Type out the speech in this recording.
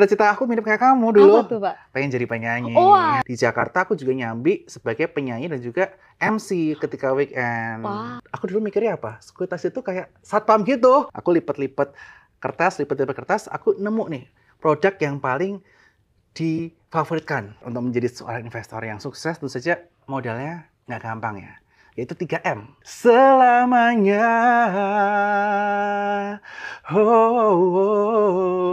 cita-cita aku mirip kayak kamu dulu. tuh, Pak? Pengen jadi penyanyi. Oh, wow. Di Jakarta aku juga nyambi sebagai penyanyi dan juga MC ketika weekend. Wow. Aku dulu mikirnya apa? Sekuritas itu kayak satpam gitu. Aku lipat-lipat kertas, lipat-lipat kertas, aku nemu nih produk yang paling difavoritkan untuk menjadi seorang investor yang sukses tentu saja modalnya nggak gampang ya yaitu 3M selamanya oh, oh, oh.